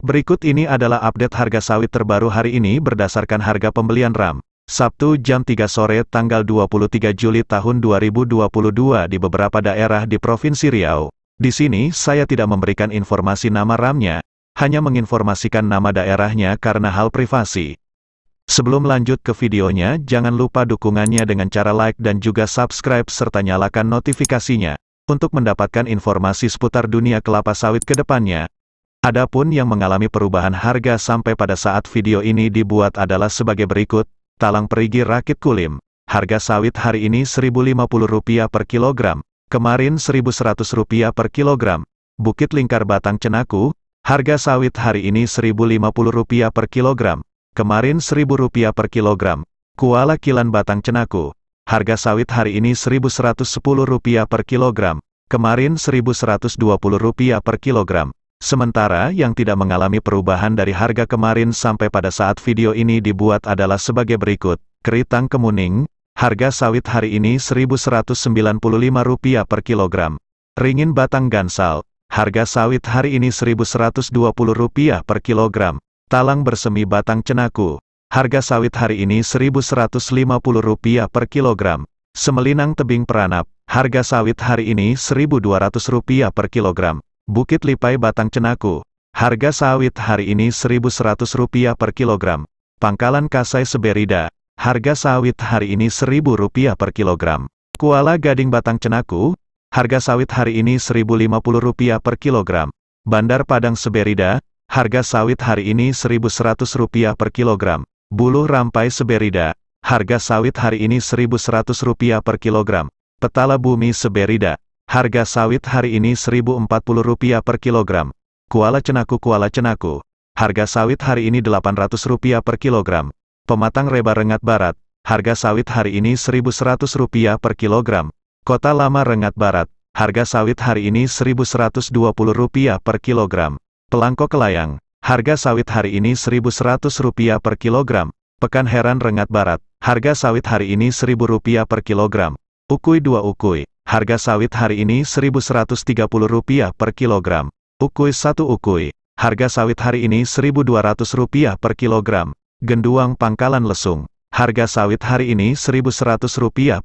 Berikut ini adalah update harga sawit terbaru hari ini berdasarkan harga pembelian RAM. Sabtu jam 3 sore tanggal 23 Juli tahun 2022 di beberapa daerah di Provinsi Riau. Di sini saya tidak memberikan informasi nama RAM-nya, hanya menginformasikan nama daerahnya karena hal privasi. Sebelum lanjut ke videonya, jangan lupa dukungannya dengan cara like dan juga subscribe serta nyalakan notifikasinya. Untuk mendapatkan informasi seputar dunia kelapa sawit ke depannya, Adapun yang mengalami perubahan harga sampai pada saat video ini dibuat adalah sebagai berikut, talang perigi rakit kulim. Harga sawit hari ini Rp1.050 per kilogram, kemarin Rp1.100 per kilogram. Bukit lingkar batang cenaku, harga sawit hari ini Rp1.050 per kilogram, kemarin Rp1.000 per kilogram. Kuala kilan batang cenaku, harga sawit hari ini Rp1.110 per kilogram, kemarin Rp1.120 per kilogram. Sementara yang tidak mengalami perubahan dari harga kemarin sampai pada saat video ini dibuat adalah sebagai berikut. Keritang kemuning, harga sawit hari ini Rp1.195 per kilogram. Ringin batang gansal, harga sawit hari ini Rp1.120 per kilogram. Talang bersemi batang cenaku, harga sawit hari ini Rp1.150 per kilogram. Semelinang tebing peranap, harga sawit hari ini Rp1.200 per kilogram. Bukit Lipai Batang Cenaku. Harga sawit hari ini Rp1.100 per kilogram. Pangkalan Kasai Seberida. Harga sawit hari ini Rp1.000 per kilogram. Kuala Gading Batang Cenaku. Harga sawit hari ini Rp1.050 per kilogram. Bandar Padang Seberida. Harga sawit hari ini Rp1.100 per kilogram. Buluh Rampai Seberida. Harga sawit hari ini Rp1.100 per kilogram. Petala Bumi Seberida. Harga sawit hari ini Rp1.040 per kilogram. Kuala Cenaku Kuala Cenaku. Harga sawit hari ini Rp800 per kilogram. Pematang Reba Rengat Barat. Harga sawit hari ini Rp1.100 per kilogram. Kota Lama Rengat Barat. Harga sawit hari ini Rp1.120 per kilogram. Pelangko Kelayang. Harga sawit hari ini Rp1.100 per kilogram. Pekan Heran Rengat Barat. Harga sawit hari ini Rp1.000 per kilogram. Ukui 2 Ukui. Harga sawit hari ini Rp1.130 per kilogram. Ukui 1 ukui. Harga sawit hari ini Rp1.200 per kilogram. Genduang pangkalan lesung. Harga sawit hari ini Rp1.100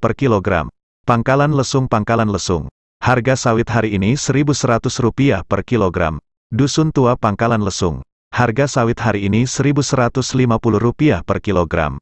per kilogram. Pangkalan lesung pangkalan lesung. Harga sawit hari ini Rp1.100 per kilogram. Dusun tua pangkalan lesung. Harga sawit hari ini Rp1.150 per kilogram.